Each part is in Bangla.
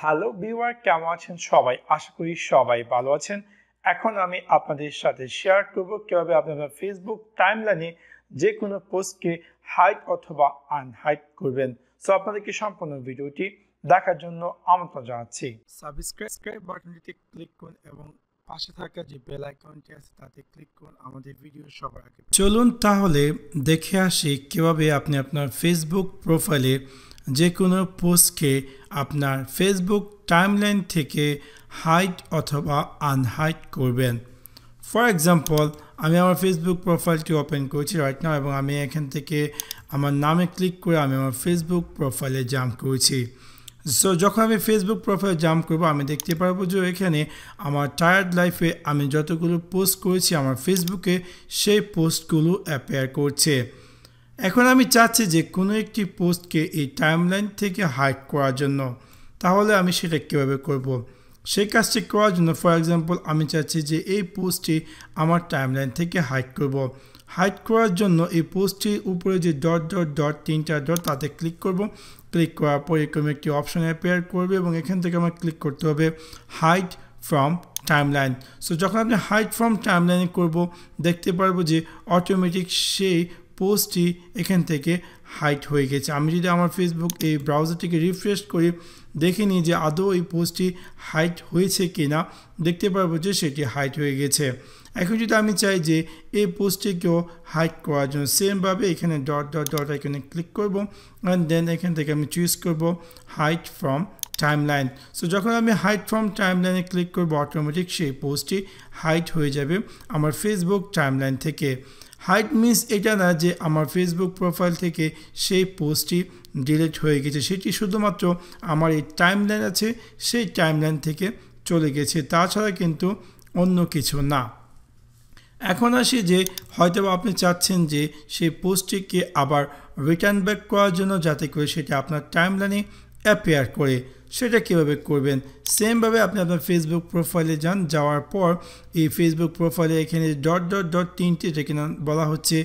হ্যালো বিওয়ার কেমন আছেন সবাই আশা করি সবাই ভালো আছেন এখন আমি আপনাদের সাথে শেয়ার করব কীভাবে আপনারা ফেসবুক টাইমলাইনে যে কোনো পোস্টকে হাইট অথবা আনহাইট করবেন সো আপনাদেরকে সম্পূর্ণ ভিডিওটি দেখার জন্য আমন্ত্রণ জানাচ্ছি সাবস্ক্রাইব বাটনটিতে ক্লিক করুন এবং পাশে থাকা যে বেল আইকনটি আছে তাতে ক্লিক করুন আমাদের ভিডিও সবার আগে চলুন তাহলে দেখে আসি কিভাবে আপনি আপনার ফেসবুক প্রোফাইলে যে কোনো পোস্টকে আপনার ফেসবুক টাইমলাইন থেকে হাইড অথবা আনহাইড করবেন ফর এক্সাম্পল আমি আমার ফেসবুক প্রোফাইলটি ওপেন করছি রাইট নাও এবং আমি এখান থেকে আমার নামে ক্লিক করে আমি আমার ফেসবুক প্রোফাইলে জাম্প করছি সো যখন আমি ফেসবুক প্রোফাইল জাম্প করবো আমি দেখতে পারবো যে এখানে আমার টায়ার্ড লাইফে আমি যতগুলো পোস্ট করেছি আমার ফেসবুকে সেই পোস্টগুলো অ্যাপেয়ার করছে এখন আমি চাচ্ছি যে কোনো একটি পোস্টকে এই টাইমলাইন থেকে হাইক করার জন্য তাহলে আমি সেটা কীভাবে করব। সেই কাজটি করার জন্য ফর এক্সাম্পল আমি চাচ্ছি যে এই পোস্টটি আমার টাইমলাইন থেকে হাইক করব। হাইট করার জন্য এই পোস্টটির উপরে যে ডট ডট ডট তিনটা ডট তাতে ক্লিক করব ক্লিক করার পর এরকম একটি অপশান অ্যাপেয়ার করবে এবং এখান থেকে আমার ক্লিক করতে হবে হাইট ফ্রম টাইমলাইন সো যখন আপনি হাইট ফ্রম টাইমলাইনে করব দেখতে পারবো যে অটোমেটিক সেই পোস্টটি এখান থেকে হাইট হয়ে গেছে আমি যদি আমার ফেসবুক এই ব্রাউজারটিকে রিফ্রেশ করি দেখে নিই যে আদৌ এই পোস্টটি হাইট হয়েছে কি না দেখতে পারবো যে সেটি হাইট হয়ে গেছে এখন যদি আমি চাই যে এই পোস্টটিকেও হাইট করার জন্য সেমভাবে এখানে ডট ডট ডট এখানে ক্লিক করবো অ্যান্ড দেন এখান থেকে আমি চুজ করব হাইট ফ্রম টাইমলাইন সো যখন আমি হাইট ফ্রম টাইমলাইনে ক্লিক করবো অটোমেটিক সেই পোস্টটি হাইট হয়ে যাবে আমার ফেসবুক টাইমলাইন থেকে হাইড মিনস এটা না যে আমার ফেসবুক প্রোফাইল থেকে সেই পোস্টটি ডিলিট হয়ে গেছে সেটি শুধুমাত্র আমার এই টাইমলাইন আছে সেই টাইমলাইন থেকে চলে গেছে তাছাড়া কিন্তু অন্য কিছু না এখন আসি যে হয়তো আপনি চাচ্ছেন যে সেই পোস্টটিকে আবার রিটার্ন ব্যাক করার জন্য যাতে করে সেটা আপনার টাইমলাইনে অ্যাপেয়ার করে সেটা কীভাবে করবেন সেমভাবে আপনি আপনার ফেসবুক প্রোফাইলে যান যাওয়ার পর এই ফেসবুক প্রোফাইলে এখানে ডট ডট ডট তিনটি যেখানে বলা হচ্ছে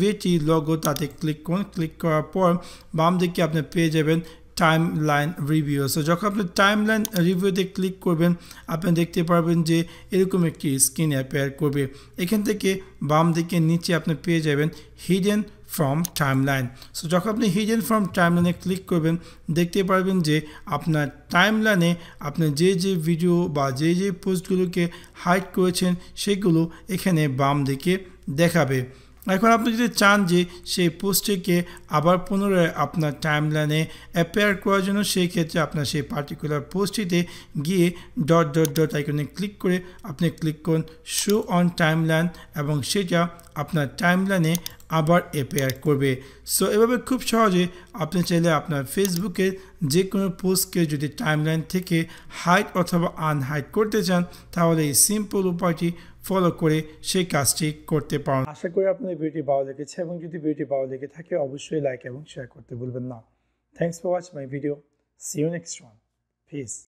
ভেটি লগো তাতে ক্লিক করুন ক্লিক করার পর বাম দিকে আপনি পেয়ে যাবেন টাইমলাইন রিভিউ সো যখন আপনি টাইমলাইন রিভিউতে ক্লিক করবেন আপনি দেখতে পারবেন যে এরকম একটি স্ক্রিন অ্যাপেয়ার করবে এখান থেকে বাম দিকে নিচে আপনি পেয়ে যাবেন হিডেন ফ্রম টাইমলাইন সো যখন আপনি হিডেন ফ্রম টাইমলাইনে ক্লিক করবেন দেখতে পারবেন যে আপনার টাইমলাইনে আপনি যে যে ভিডিও বা যে যে পোস্টগুলোকে হাইড করেছেন সেগুলো এখানে বাম দিকে দেখাবে এখন আপনি যদি চান যে সেই পোস্টটিকে আবার পুনরায় আপনার টাইমলাইনে অ্যাপেয়ার করার জন্য সেই ক্ষেত্রে আপনার সেই পার্টিকুলার পোস্টটিতে গিয়ে ডট ডট ডট আইকনে ক্লিক করে আপনি ক্লিক করুন শো অন টাইমলাইন এবং সেটা আপনার টাইমলাইনে আবার অ্যাপেয়ার করবে সো এভাবে খুব সহজে আপনি চাইলে আপনার ফেসবুকের যে কোনো পোস্টকে যদি টাইমলাইন থেকে হাইট অথবা আনহাইট করতে চান তাহলে এই সিম্পল উপায়টি ফলো করে সেই কাজটি করতে পারেন আশা করি আপনার ভিডিওটি ভালো লেগেছে এবং যদি ভিডিওটি ভালো লেগে থাকে অবশ্যই লাইক এবং শেয়ার করতে ভুলবেন না thanks for watch my video see you next one Peace.